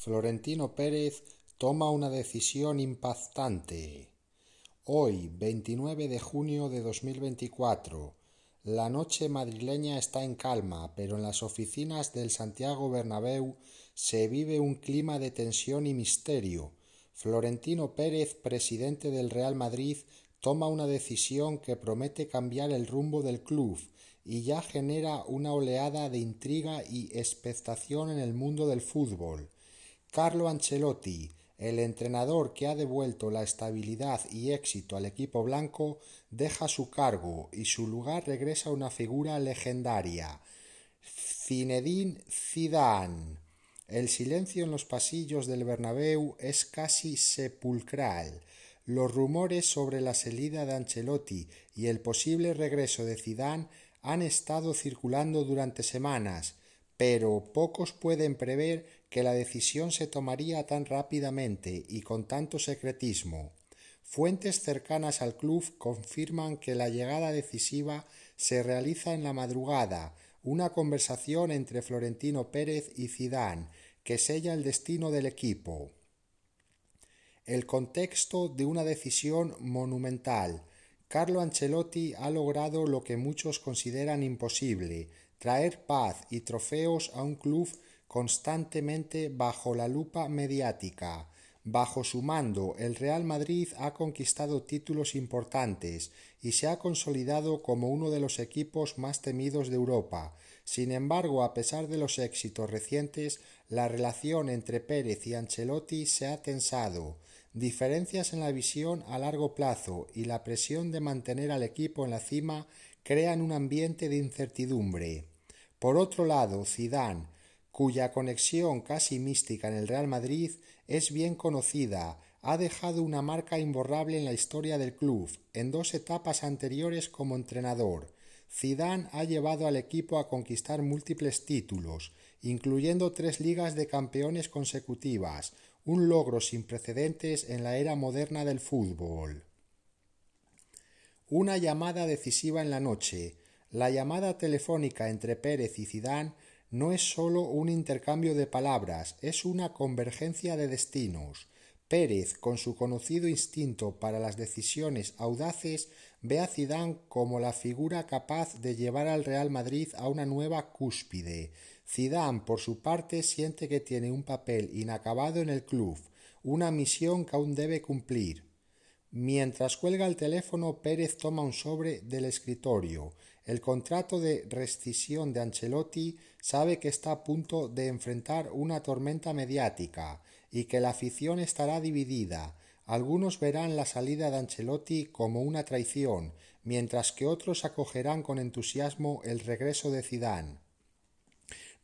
Florentino Pérez toma una decisión impactante. Hoy, 29 de junio de 2024, la noche madrileña está en calma, pero en las oficinas del Santiago Bernabéu se vive un clima de tensión y misterio. Florentino Pérez, presidente del Real Madrid, toma una decisión que promete cambiar el rumbo del club y ya genera una oleada de intriga y expectación en el mundo del fútbol. Carlo Ancelotti, el entrenador que ha devuelto la estabilidad y éxito al equipo blanco, deja su cargo y su lugar regresa una figura legendaria, Zinedine Zidane. El silencio en los pasillos del Bernabéu es casi sepulcral. Los rumores sobre la salida de Ancelotti y el posible regreso de Zidane han estado circulando durante semanas, pero pocos pueden prever que la decisión se tomaría tan rápidamente y con tanto secretismo. Fuentes cercanas al club confirman que la llegada decisiva se realiza en la madrugada, una conversación entre Florentino Pérez y Zidane que sella el destino del equipo. El contexto de una decisión monumental. Carlo Ancelotti ha logrado lo que muchos consideran imposible, traer paz y trofeos a un club constantemente bajo la lupa mediática. Bajo su mando, el Real Madrid ha conquistado títulos importantes y se ha consolidado como uno de los equipos más temidos de Europa. Sin embargo, a pesar de los éxitos recientes, la relación entre Pérez y Ancelotti se ha tensado. Diferencias en la visión a largo plazo y la presión de mantener al equipo en la cima crean un ambiente de incertidumbre. Por otro lado, Zidane, cuya conexión casi mística en el Real Madrid es bien conocida, ha dejado una marca imborrable en la historia del club, en dos etapas anteriores como entrenador. Zidane ha llevado al equipo a conquistar múltiples títulos, incluyendo tres ligas de campeones consecutivas, un logro sin precedentes en la era moderna del fútbol. Una llamada decisiva en la noche. La llamada telefónica entre Pérez y Zidane no es sólo un intercambio de palabras, es una convergencia de destinos. Pérez, con su conocido instinto para las decisiones audaces, ve a Zidane como la figura capaz de llevar al Real Madrid a una nueva cúspide. Zidane, por su parte, siente que tiene un papel inacabado en el club, una misión que aún debe cumplir. Mientras cuelga el teléfono, Pérez toma un sobre del escritorio. El contrato de rescisión de Ancelotti sabe que está a punto de enfrentar una tormenta mediática y que la afición estará dividida. Algunos verán la salida de Ancelotti como una traición, mientras que otros acogerán con entusiasmo el regreso de Zidane.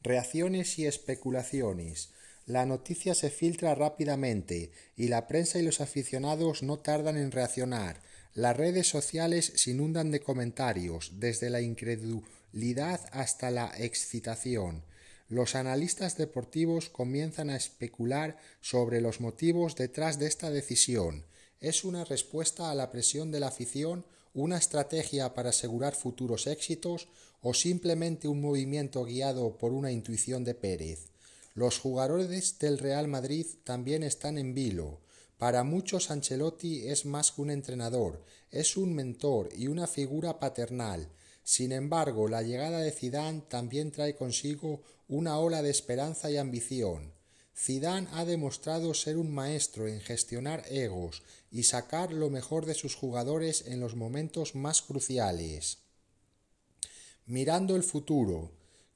Reacciones y especulaciones. La noticia se filtra rápidamente y la prensa y los aficionados no tardan en reaccionar. Las redes sociales se inundan de comentarios, desde la incredulidad hasta la excitación. Los analistas deportivos comienzan a especular sobre los motivos detrás de esta decisión. ¿Es una respuesta a la presión de la afición, una estrategia para asegurar futuros éxitos o simplemente un movimiento guiado por una intuición de Pérez? Los jugadores del Real Madrid también están en vilo. Para muchos Ancelotti es más que un entrenador, es un mentor y una figura paternal. Sin embargo, la llegada de Zidane también trae consigo una ola de esperanza y ambición. Zidane ha demostrado ser un maestro en gestionar egos y sacar lo mejor de sus jugadores en los momentos más cruciales. Mirando el futuro,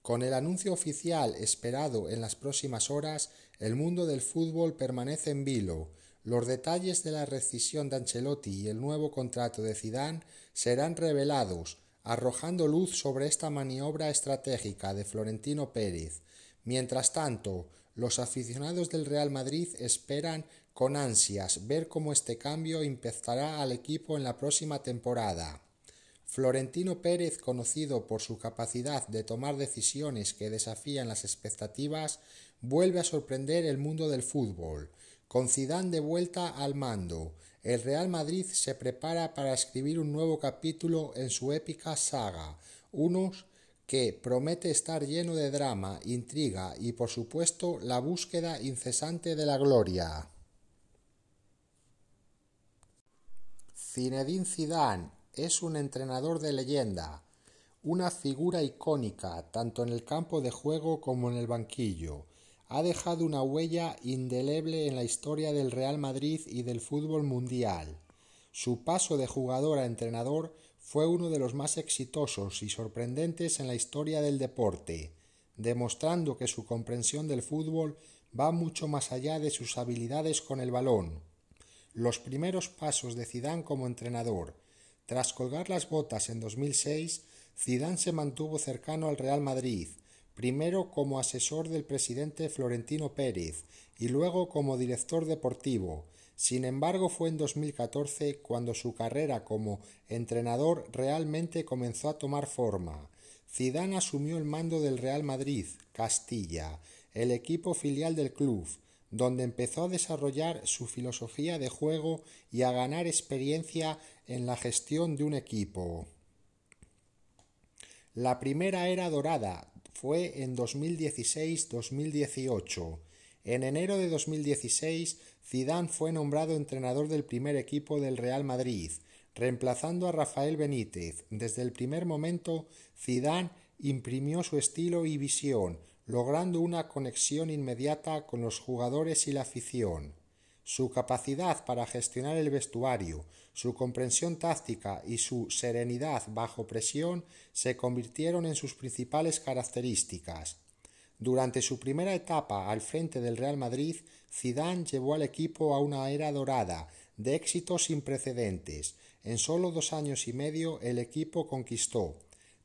con el anuncio oficial esperado en las próximas horas, el mundo del fútbol permanece en vilo. Los detalles de la rescisión de Ancelotti y el nuevo contrato de Zidane serán revelados, arrojando luz sobre esta maniobra estratégica de Florentino Pérez. Mientras tanto, los aficionados del Real Madrid esperan con ansias ver cómo este cambio impactará al equipo en la próxima temporada. Florentino Pérez, conocido por su capacidad de tomar decisiones que desafían las expectativas, vuelve a sorprender el mundo del fútbol. Con Zidane de vuelta al mando, el Real Madrid se prepara para escribir un nuevo capítulo en su épica saga, unos que promete estar lleno de drama, intriga y por supuesto la búsqueda incesante de la gloria. Zinedine Zidane es un entrenador de leyenda, una figura icónica tanto en el campo de juego como en el banquillo. Ha dejado una huella indeleble en la historia del Real Madrid y del fútbol mundial. Su paso de jugador a entrenador fue uno de los más exitosos y sorprendentes en la historia del deporte, demostrando que su comprensión del fútbol va mucho más allá de sus habilidades con el balón. Los primeros pasos de Zidane como entrenador tras colgar las botas en 2006, Zidane se mantuvo cercano al Real Madrid, primero como asesor del presidente Florentino Pérez y luego como director deportivo. Sin embargo, fue en 2014 cuando su carrera como entrenador realmente comenzó a tomar forma. Zidane asumió el mando del Real Madrid, Castilla, el equipo filial del club, donde empezó a desarrollar su filosofía de juego y a ganar experiencia en la gestión de un equipo. La primera era dorada fue en 2016-2018. En enero de 2016, Zidane fue nombrado entrenador del primer equipo del Real Madrid, reemplazando a Rafael Benítez. Desde el primer momento, Zidane imprimió su estilo y visión, logrando una conexión inmediata con los jugadores y la afición. Su capacidad para gestionar el vestuario, su comprensión táctica y su serenidad bajo presión se convirtieron en sus principales características. Durante su primera etapa al frente del Real Madrid, Zidane llevó al equipo a una era dorada, de éxitos sin precedentes. En solo dos años y medio el equipo conquistó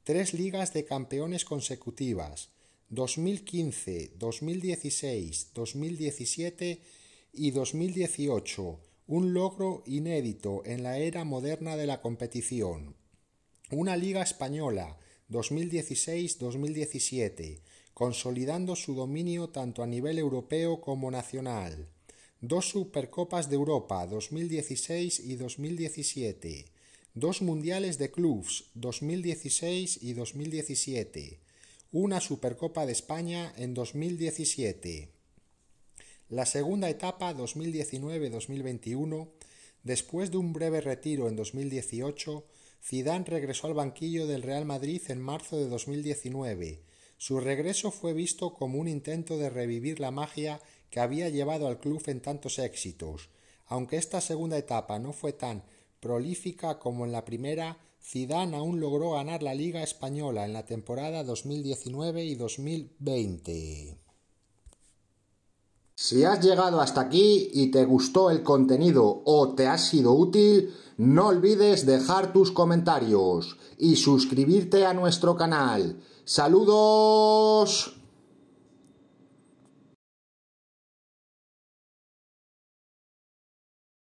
tres ligas de campeones consecutivas, 2015, 2016, 2017 y 2018, un logro inédito en la era moderna de la competición. Una Liga Española 2016-2017, consolidando su dominio tanto a nivel europeo como nacional. Dos Supercopas de Europa 2016 y 2017. Dos Mundiales de Clubs 2016 y 2017 una Supercopa de España en 2017. La segunda etapa 2019-2021, después de un breve retiro en 2018, Zidane regresó al banquillo del Real Madrid en marzo de 2019. Su regreso fue visto como un intento de revivir la magia que había llevado al club en tantos éxitos. Aunque esta segunda etapa no fue tan prolífica como en la primera, Zidane aún logró ganar la Liga española en la temporada 2019 y 2020. Si has llegado hasta aquí y te gustó el contenido o te ha sido útil, no olvides dejar tus comentarios y suscribirte a nuestro canal. Saludos.